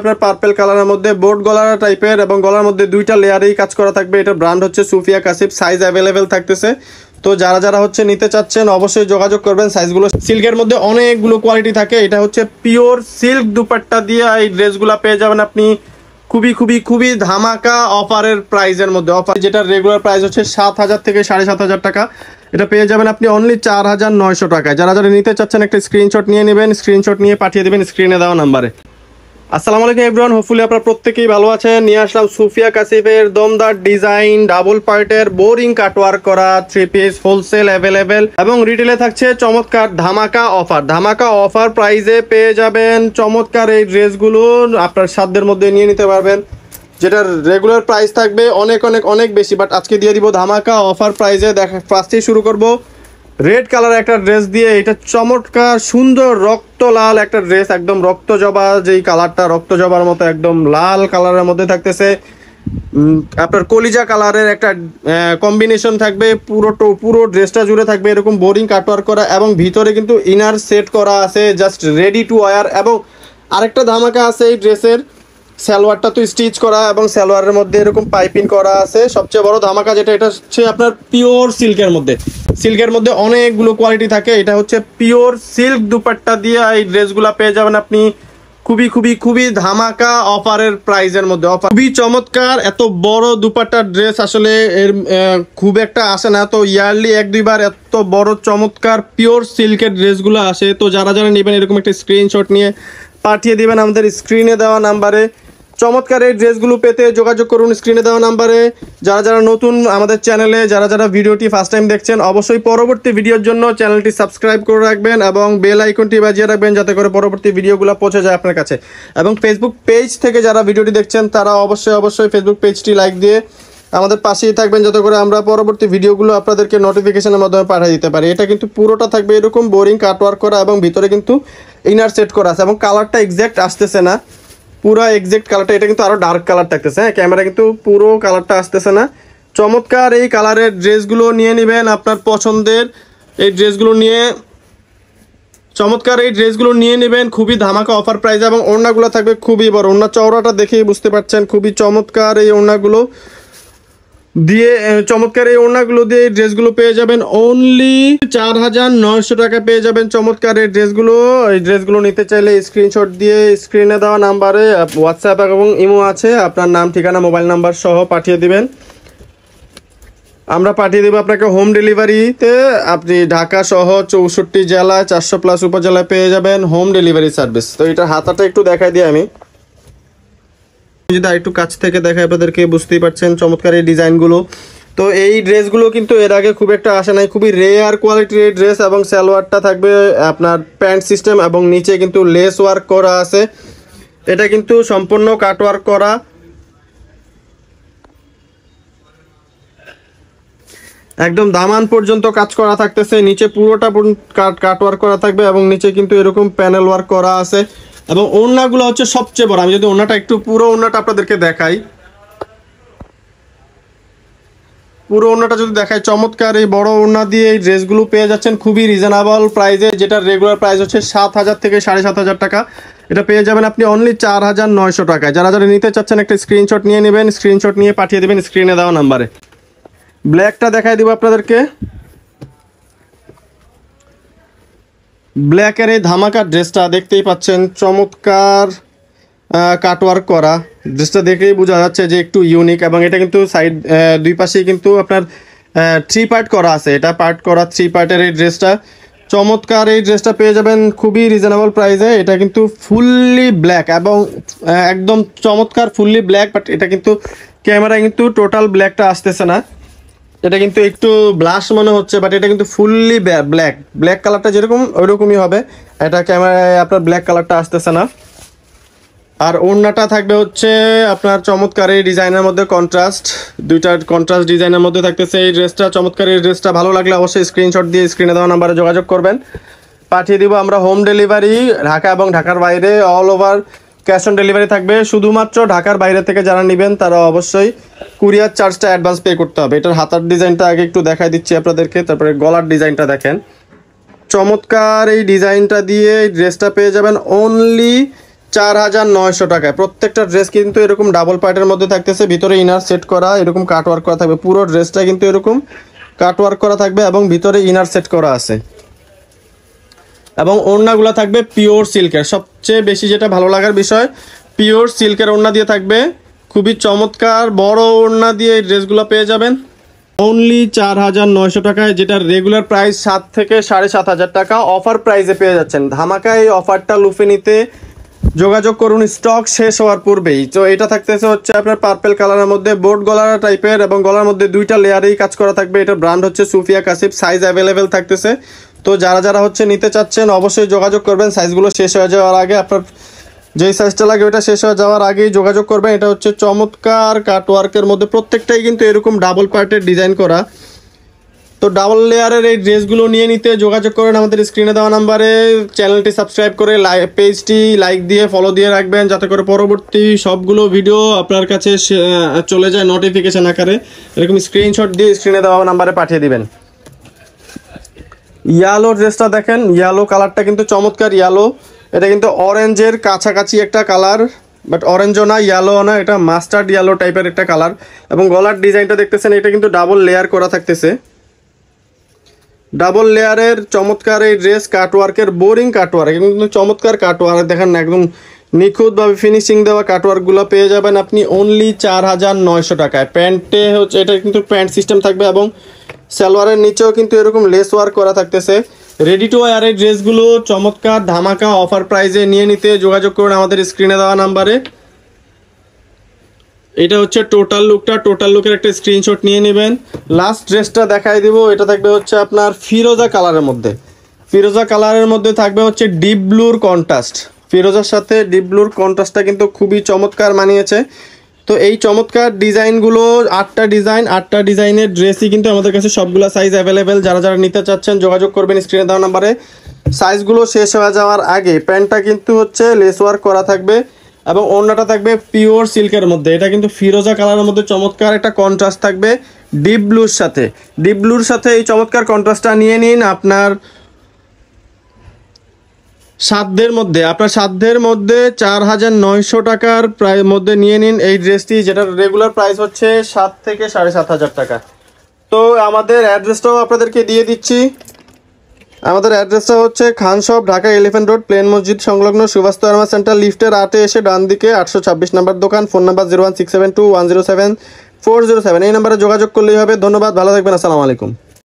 আপনার পার্পেল কালারের মধ্যে বোট গলার টাইপের এবং গলার মধ্যে দুইটা লেয়ারেই কাজ করা থাকবে এটা ব্র্যান্ড হচ্ছে সুফিয়া কাসিফ সাইজ অ্যাভেলেবেল থাকতেছে তো যারা যারা হচ্ছে নিতে চাচ্ছেন অবশ্যই যোগাযোগ করবেন সাইজগুলো সিল্কের মধ্যে অনেকগুলো কোয়ালিটি থাকে এটা হচ্ছে পিওর সিল্ক দুপাট্টা দিয়ে এই ড্রেসগুলো পেয়ে যাবেন আপনি খুবই খুবই খুবই ধামাকা অফারের প্রাইজের মধ্যে অফার যেটা রেগুলার প্রাইস হচ্ছে সাত হাজার থেকে সাড়ে সাত হাজার টাকা এটা পেয়ে যাবেন আপনি অনলি চার হাজার নয়শো টাকায় যারা যারা নিতে চাচ্ছেন একটা স্ক্রিনশট নিয়ে নেবেন স্ক্রিনশট নিয়ে পাঠিয়ে দেবেন স্ক্রিনে দেওয়া নাম্বারে আসসালামু আলাইকুম এভরিওয়ান হোপফুলি আপনারা প্রত্যেকেই ভালো আছেন নিয়ে আসলাম সুফিয়া কাসিফের দমদার ডিজাইন ডাবল পার্টের বোরিং কাটওয়ার করা থ্রি পিস হোলসেল অ্যাভেলেবেল এবং রিটেলে থাকছে চমৎকার ধামাকা অফার ধামাকা অফার প্রাইজে পেয়ে যাবেন চমৎকার এই ড্রেসগুলো আপনার সাধ্যের মধ্যে নিয়ে নিতে পারবেন যেটার রেগুলার প্রাইস থাকবে অনেক অনেক অনেক বেশি বাট আজকে দিয়ে দিব ধামাকা অফার প্রাইজে দেখা ফার্স্টেই শুরু করবো রেড কালার একটা ড্রেস দিয়ে এটা চমৎকার সুন্দর রক্ত লাল একটা ড্রেস একদম রক্ত জবা যেই কালারটা রক্ত জবার মতো একদম লাল কালারের মধ্যে থাকতেছে আপনার কলিজা কালারের একটা কম্বিনেশন থাকবে পুরো পুরো ড্রেসটা জুড়ে থাকবে এরকম বোরিং কাটওয়ার করা এবং ভিতরে কিন্তু ইনার সেট করা আছে জাস্ট রেডি টু ওয়ার এবং আরেকটা ধামাকা আছে এই ড্রেসের সালোয়ারটা তো স্টিচ করা এবং সালোয়ারের মধ্যে এরকম পাইপিং করা আছে সবচেয়ে বড় ধামাকা যেটা এটা হচ্ছে আপনার পিওর সিল্কের মধ্যে সিল্কের মধ্যে অনেকগুলো কোয়ালিটি থাকে এটা হচ্ছে পিওর সিল্ক দুপাট্টা দিয়ে এই ড্রেসগুলো পেয়ে যাবেন আপনি খুবই খুবই খুবই ধামাকা অফারের প্রাইজের মধ্যে অফার খুবই চমৎকার এত বড় দুপাট্টার ড্রেস আসলে এর খুব একটা আসে না তো ইয়ারলি এক দুইবার এত বড় চমৎকার পিওর সিল্কের ড্রেসগুলো আসে তো যারা যারা নেবেন এরকম একটা স্ক্রিনশট নিয়ে পাঠিয়ে দেবেন আমাদের স্ক্রিনে দেওয়া নাম্বারে চমৎকার এই ড্রেসগুলো পেতে যোগাযোগ করুন স্ক্রিনে দেওয়া নাম্বারে যারা যারা নতুন আমাদের চ্যানেলে যারা যারা ভিডিওটি ফার্স্ট টাইম দেখছেন অবশ্যই পরবর্তী ভিডিওর জন্য চ্যানেলটি সাবস্ক্রাইব করে রাখবেন এবং বেল আইকনটি বাজিয়ে রাখবেন যাতে করে পরবর্তী ভিডিওগুলো পৌঁছে যায় আপনার কাছে এবং ফেসবুক পেজ থেকে যারা ভিডিওটি দেখছেন তারা অবশ্যই অবশ্যই ফেসবুক পেজটি লাইক দিয়ে আমাদের পাশেই থাকবেন যাতে করে আমরা পরবর্তী ভিডিওগুলো আপনাদেরকে নোটিফিকেশনের মাধ্যমে পাঠিয়ে দিতে পারি এটা কিন্তু পুরোটা থাকবে এরকম বোরিং কাটওয়ার্ক করা এবং ভিতরে কিন্তু ইনার সেট করা আছে এবং কালারটা এক্স্যাক্ট আসতেছে না পুরো এক্সাক্ট কালারটা এটা কিন্তু আরও ডার্ক কালার থাকতেছে হ্যাঁ ক্যামেরা কিন্তু পুরো কালারটা আসতেছে না চমৎকার এই কালারের ড্রেসগুলো নিয়ে নেবেন আপনার পছন্দের এই ড্রেসগুলো নিয়ে চমৎকার এই ড্রেসগুলো নিয়ে নেবেন খুবই ধামাকা অফার প্রাইজ এবং ওড়নাগুলো থাকবে খুবই বড় ওড়না চওড়াটা দেখেই বুঝতে পারছেন খুবই চমৎকার এই ওড়নাগুলো দিয়ে চমৎকার এই ওড়নাগুলো দিয়ে এই ড্রেসগুলো পেয়ে যাবেন অনলি চার হাজার নয়শো টাকা পেয়ে যাবেন চমৎকার এই ড্রেসগুলো এই ড্রেসগুলো নিতে চাইলে স্ক্রিনশট দিয়ে স্ক্রিনে দেওয়া নাম্বারে হোয়াটসঅ্যাপ এবং ইমো আছে আপনার নাম ঠিকানা মোবাইল নাম্বার সহ পাঠিয়ে দিবেন আমরা পাঠিয়ে দেবো আপনাকে হোম ডেলিভারিতে আপনি ঢাকা সহ চৌষট্টি জেলায় চারশো প্লাস উপজেলায় পেয়ে যাবেন হোম ডেলিভারি সার্ভিস তো এটা হাতাটা একটু দেখাই দিই আমি যদি আরেকটু কাছ থেকে দেখায় আপনাদেরকে বুঝতেই পারছেন চমৎকার এই ডিজাইনগুলো তো এই ড্রেসগুলো কিন্তু এর আগে খুব একটা আসে নাই খুবই রেয়ার কোয়ালিটির ড্রেস এবং সালোয়ারটা থাকবে আপনার প্যান্ট সিস্টেম এবং নিচে কিন্তু লেস ওয়ার্ক করা আছে এটা কিন্তু সম্পূর্ণ কাট ওয়ার্ক করা একদম দামান পর্যন্ত কাজ করা থাকতেছে নিচে পুরোটা কাট কাট ওয়ার্ক করা থাকবে এবং নিচে কিন্তু এরকম প্যানেল ওয়ার্ক করা আছে এবং ওড়নাগুলো হচ্ছে সবচেয়ে বড় আমি যদি ওড়নাটা একটু পুরো ওড়নাটা আপনাদেরকে দেখাই পুরো ওড়নাটা যদি দেখাই চমৎকার এই বড় ওড়না দিয়ে এই ড্রেসগুলো পেয়ে যাচ্ছেন খুবই রিজনেবল প্রাইসে যেটা রেগুলার প্রাইস হচ্ছে সাত হাজার থেকে সাড়ে সাত হাজার টাকা এটা পেয়ে যাবেন আপনি অনলি চার হাজার নয়শো টাকায় যারা যারা নিতে চাচ্ছেন একটা স্ক্রিনশট নিয়ে নেবেন স্ক্রিনশট নিয়ে পাঠিয়ে দেবেন স্ক্রিনে দেওয়া নাম্বারে ব্ল্যাকটা দেখাই দিব আপনাদেরকে ব্ল্যাকের এই ধামাকার ড্রেসটা দেখতেই পাচ্ছেন চমৎকার কাটওয়ার্ক করা ড্রেসটা দেখেই বোঝা যাচ্ছে যে একটু ইউনিক এবং এটা কিন্তু সাইড দুই পাশেই কিন্তু আপনার থ্রি পার্ট করা আছে এটা পার্ট করা থ্রি পার্টের এই ড্রেসটা চমৎকার এই ড্রেসটা পেয়ে যাবেন খুবই রিজনেবল প্রাইসে এটা কিন্তু ফুললি ব্ল্যাক এবং একদম চমৎকার ফুললি ব্ল্যাক বাট এটা কিন্তু ক্যামেরা কিন্তু টোটাল ব্ল্যাকটা আসতেছে না এটা কিন্তু একটু ব্লাশ মনে হচ্ছে বাট এটা কিন্তু ফুললি ব্ল্যাক ব্ল্যাক কালারটা যেরকম ওইরকমই হবে এটা ক্যামেরায় আপনার ব্ল্যাক কালারটা আসতেছে না আর ওড়নাটা থাকবে হচ্ছে আপনার চমৎকার এই ডিজাইনের মধ্যে কন্ট্রাস্ট দুইটা কন্ট্রাস্ট ডিজাইনের মধ্যে থাকতেছে এই ড্রেসটা চমৎকার এই ড্রেসটা ভালো লাগলে অবশ্যই স্ক্রিনশট দিয়ে স্ক্রিনে দেওয়া নাম্বারে যোগাযোগ করবেন পাঠিয়ে দিব আমরা হোম ডেলিভারি ঢাকা এবং ঢাকার বাইরে all over cash on delivery থাকবে শুধুমাত্র ঢাকার বাইরে থেকে যারা নেবেন তারা অবশ্যই কুরিয়ার চার্জটা অ্যাডভান্স পে করতে হবে এটার হাতার ডিজাইনটা আগে একটু দেখাই দিচ্ছি আপনাদেরকে তারপরে গলার ডিজাইনটা দেখেন চমৎকার এই ডিজাইনটা দিয়ে ড্রেসটা পেয়ে যাবেন অনলি চার হাজার নয়শো টাকায় প্রত্যেকটা ড্রেস কিন্তু এরকম ডাবল পার্টের মধ্যে থাকতেছে ভিতরে ইনার সেট করা এরকম কাটওয়ার্ক করা থাকবে পুরো ড্রেসটা কিন্তু এরকম কাটওয়ার্ক করা থাকবে এবং ভিতরে ইনার সেট করা আছে এবং ওড়নাগুলো থাকবে পিওর সিল্কের সবচেয়ে বেশি যেটা ভালো লাগার বিষয় পিওর সিল্কের ওড়না দিয়ে থাকবে খুবই চমৎকার বড় ওড়না দিয়ে এই ড্রেসগুলো পেয়ে যাবেন অনলি চার হাজার নয়শো টাকায় যেটা রেগুলার প্রাইস সাত থেকে সাড়ে সাত হাজার টাকা অফার প্রাইসে পেয়ে যাচ্ছেন ধামাকা এই অফারটা লুফে নিতে যোগাযোগ করুন স্টক শেষ হওয়ার পূর্বেই তো এটা থাকতেছে হচ্ছে আপনার পার্পেল কালারের মধ্যে বোট গলার টাইপের এবং গলার মধ্যে দুইটা লেয়ারেই কাজ করা থাকবে এটা ব্র্যান্ড হচ্ছে সুফিয়া কাসিফ সাইজ অ্যাভেলেবেল থাকতেছে তো যারা যারা হচ্ছে নিতে চাচ্ছেন অবশ্যই যোগাযোগ করবেন সাইজগুলো শেষ হয়ে যাওয়ার আগে আপনার যেই সাইজটা লাগে ওইটা শেষ হয়ে যাওয়ার আগেই যোগাযোগ করবেন এটা হচ্ছে চমৎকার কাটওয়ার্কের মধ্যে প্রত্যেকটাই কিন্তু এরকম ডাবল পার্টের ডিজাইন করা তো ডাবল লেয়ারের এই ড্রেসগুলো নিয়ে নিতে যোগাযোগ করেন আমাদের স্ক্রিনে দেওয়া নাম্বারে চ্যানেলটি সাবস্ক্রাইব করে পেজটি লাইক দিয়ে ফলো দিয়ে রাখবেন যাতে করে পরবর্তী সবগুলো ভিডিও আপনার কাছে চলে যায় নোটিফিকেশান আকারে এরকম স্ক্রিনশট দিয়ে স্ক্রিনে দেওয়া নাম্বারে পাঠিয়ে দিবেন ইয়ালো ড্রেসটা দেখেন ইয়ালো কালারটা কিন্তু চমৎকার ইয়ালো এটা কিন্তু অরেঞ্জের কাছাকাছি একটা কালার বাট অরেঞ্জও না ইয়ালো না এটা মাস্টার্ড ইয়ালো টাইপের একটা কালার এবং গলার ডিজাইনটা দেখতেছেন এটা কিন্তু ডাবল লেয়ার করা থাকতেছে ডাবল লেয়ারের চমৎকার এই ড্রেস কাটওয়ার্কের বোরিং কাটওয়ার্ক কিন্তু চমৎকার কাটওয়ার্ক দেখেন না একদম নিখুঁতভাবে ফিনিশিং দেওয়া কাটওয়ার্কগুলো পেয়ে যাবেন আপনি অনলি চার হাজার নয়শো টাকায় প্যান্টে হচ্ছে এটা কিন্তু প্যান্ট সিস্টেম থাকবে এবং সালোয়ারের নিচেও কিন্তু এরকম লেস ওয়ার্ক করা থাকতেছে রেডি টু ওয়ারের ড্রেসগুলো চমৎকার ধামাকা অফার প্রাইজে নিয়ে নিতে যোগাযোগ করুন আমাদের স্ক্রিনে দেওয়া নাম্বারে এটা হচ্ছে টোটাল লুকটা টোটাল লুকের একটা স্ক্রিনশট নিয়ে নেবেন লাস্ট ড্রেসটা দেখাই দিব এটা থাকবে হচ্ছে আপনার ফিরোজা কালারের মধ্যে ফিরোজা কালারের মধ্যে থাকবে হচ্ছে ডিপ ব্লুর কন্ট্রাস্ট ফিরোজার সাথে ডিপ ব্লুর কন্ট্রাস্টটা কিন্তু খুবই চমৎকার মানিয়েছে তো এই চমৎকার ডিজাইনগুলো আটটা ডিজাইন আটটা ডিজাইনের ড্রেসই কিন্তু আমাদের কাছে সবগুলো সাইজ অ্যাভেলেবেল যারা যারা নিতে চাচ্ছেন যোগাযোগ করবেন স্ক্রিনে দেওয়া নাম্বারে সাইজগুলো শেষ হয়ে যাওয়ার আগে প্যান্টটা কিন্তু হচ্ছে লেস ওয়ার্ক করা থাকবে এবং অন্যটা থাকবে পিওর সিল্কের মধ্যে এটা কিন্তু ফিরোজা কালারের মধ্যে চমৎকার একটা কন্ট্রাস্ট থাকবে ডিপ ব্লুর সাথে ডিপ ব্লুর সাথে এই চমৎকার কন্ট্রাস্টটা নিয়ে নিন আপনার সাধ্যের মধ্যে আপনার সাধ্যের মধ্যে চার হাজার নয়শো টাকার প্রায় মধ্যে নিয়ে নিন এই ড্রেসটি যেটা রেগুলার প্রাইস হচ্ছে সাত থেকে সাড়ে সাত হাজার টাকা তো আমাদের অ্যাড্রেসটাও আপনাদেরকে দিয়ে দিচ্ছি আমাদের অ্যাড্রেসটা হচ্ছে খানসব ঢাকা এলিফেন্ট রোড প্লেন মসজিদ সংলগ্ন সুভাষ আর্মা সেন্টার লিফটের আটে এসে ডান দিকে আটশো ছাব্বিশ নাম্বার দোকান phone number zero one six seven two one zero seven four zero seven এই নাম্বারে যোগাযোগ করলেই হবে ধন্যবাদ ভালো থাকবেন আসসালামু আলাইকুম